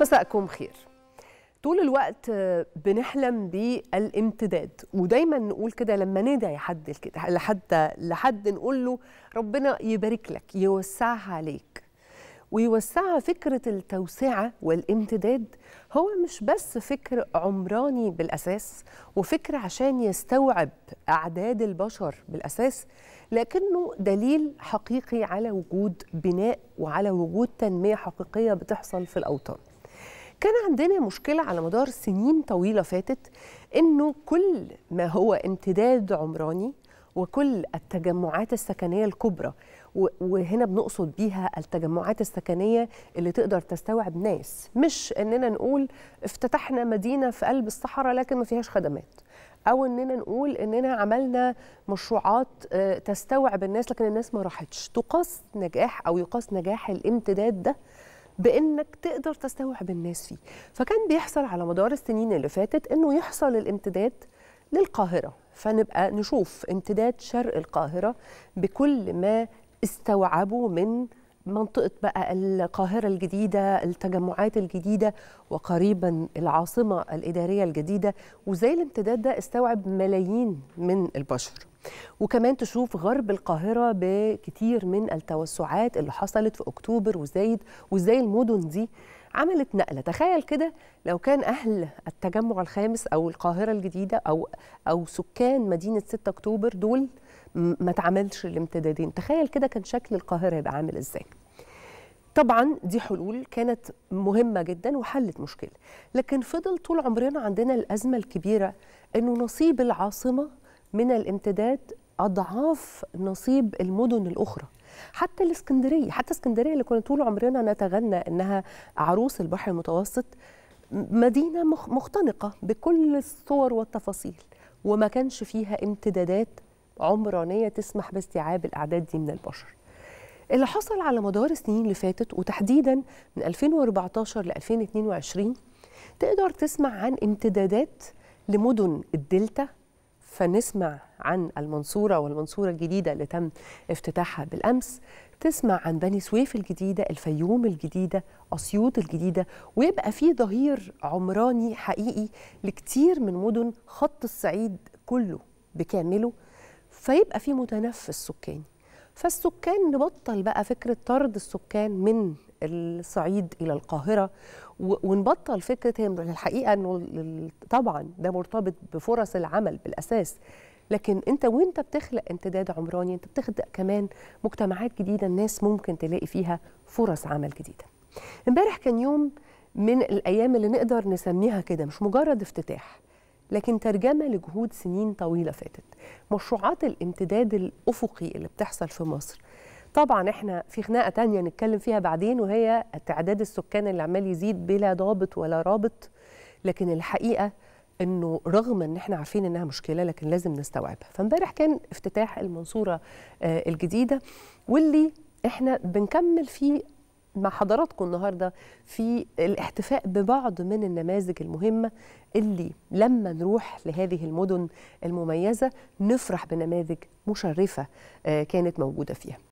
مساءكم خير طول الوقت بنحلم بالامتداد ودايما نقول كده لما ندعي حد كده لحد لحد نقول له ربنا يبارك لك يوسعها عليك ويوسعها فكرة التوسعة والامتداد هو مش بس فكر عمراني بالأساس وفكر عشان يستوعب أعداد البشر بالأساس لكنه دليل حقيقي على وجود بناء وعلى وجود تنمية حقيقية بتحصل في الأوطان كان عندنا مشكلة على مدار سنين طويلة فاتت إنه كل ما هو امتداد عمراني وكل التجمعات السكنية الكبرى وهنا بنقصد بيها التجمعات السكنية اللي تقدر تستوعب ناس مش إننا نقول افتتحنا مدينة في قلب الصحراء لكن ما فيهاش خدمات او اننا نقول اننا عملنا مشروعات آه، تستوعب الناس لكن الناس ما راحتش تقاس نجاح او يقاس نجاح الامتداد ده بانك تقدر تستوعب الناس فيه فكان بيحصل على مدار السنين اللي فاتت انه يحصل الامتداد للقاهره فنبقى نشوف امتداد شرق القاهره بكل ما استوعبه من منطقة بقى القاهرة الجديدة التجمعات الجديدة وقريبا العاصمة الإدارية الجديدة وزي الامتداد ده استوعب ملايين من البشر وكمان تشوف غرب القاهرة بكتير من التوسعات اللي حصلت في أكتوبر وزايد وإزاي المدن دي عملت نقله تخيل كده لو كان اهل التجمع الخامس او القاهره الجديده او او سكان مدينه 6 اكتوبر دول ما تعملش الامتدادين تخيل كده كان شكل القاهره يبقى عامل ازاي طبعا دي حلول كانت مهمه جدا وحلت مشكله لكن فضل طول عمرنا عندنا الازمه الكبيره انه نصيب العاصمه من الامتداد اضعاف نصيب المدن الاخرى حتى الاسكندريه حتى اسكندريه اللي كنا طول عمرنا نتغنى انها عروس البحر المتوسط مدينه مختنقه بكل الصور والتفاصيل وما كانش فيها امتدادات عمرانيه تسمح باستيعاب الاعداد دي من البشر اللي حصل على مدار السنين اللي فاتت وتحديدا من 2014 ل 2022 تقدر تسمع عن امتدادات لمدن الدلتا فنسمع عن المنصورة والمنصورة الجديدة اللي تم افتتاحها بالأمس تسمع عن بني سويف الجديدة الفيوم الجديدة أسيوط الجديدة ويبقى في ظهير عمراني حقيقي لكتير من مدن خط الصعيد كله بكامله فيبقى في متنفس سكاني فالسكان نبطل بقى فكرة طرد السكان من الصعيد إلى القاهرة ونبطل فكرة هي الحقيقة أنه طبعا ده مرتبط بفرص العمل بالأساس لكن انت وانت بتخلق امتداد عمراني انت بتخلق كمان مجتمعات جديده الناس ممكن تلاقي فيها فرص عمل جديده امبارح كان يوم من الايام اللي نقدر نسميها كده مش مجرد افتتاح لكن ترجمه لجهود سنين طويله فاتت مشروعات الامتداد الافقي اللي بتحصل في مصر طبعا احنا في خناقه تانية نتكلم فيها بعدين وهي تعداد السكان اللي عمال يزيد بلا ضابط ولا رابط لكن الحقيقه انه رغم ان احنا عارفين انها مشكله لكن لازم نستوعبها فامبارح كان افتتاح المنصوره آه، الجديده واللي احنا بنكمل فيه مع حضراتكم النهارده في الاحتفاء ببعض من النماذج المهمه اللي لما نروح لهذه المدن المميزه نفرح بنماذج مشرفه آه، كانت موجوده فيها